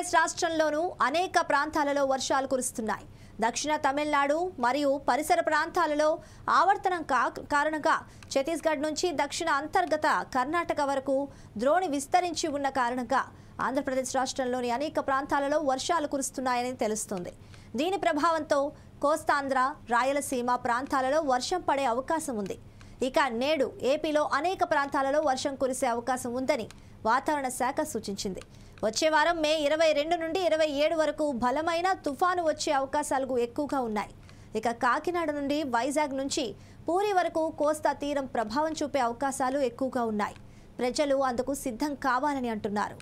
ఆంధ్రప్రదేశ్ రాష్ట్రంలోనూ అనేక ప్రాంతాలలో వర్షాలు కురుస్తున్నాయి దక్షిణ తమిళనాడు మరియు పరిసర ప్రాంతాలలో ఆవర్తనం కారణంగా ఛత్తీస్గఢ్ నుంచి దక్షిణ అంతర్గత కర్ణాటక వరకు ద్రోణి విస్తరించి ఉన్న కారణంగా ఆంధ్రప్రదేశ్ రాష్ట్రంలోని అనేక ప్రాంతాలలో వర్షాలు కురుస్తున్నాయని తెలుస్తుంది దీని ప్రభావంతో కోస్తాంధ్ర రాయలసీమ ప్రాంతాలలో వర్షం పడే అవకాశం ఉంది ఇక నేడు ఏపీలో అనేక ప్రాంతాలలో వర్షం కురిసే అవకాశం ఉందని వాతావరణ శాఖ సూచించింది వచ్చే వారం మే ఇరవై రెండు నుండి ఇరవై ఏడు వరకు బలమైన తుఫాను వచ్చే అవకాశాలు ఎక్కువగా ఉన్నాయి ఇక కాకినాడ నుండి వైజాగ్ నుంచి పూరి వరకు కోస్తా తీరం ప్రభావం చూపే అవకాశాలు ఎక్కువగా ఉన్నాయి ప్రజలు అందుకు సిద్ధం కావాలని అంటున్నారు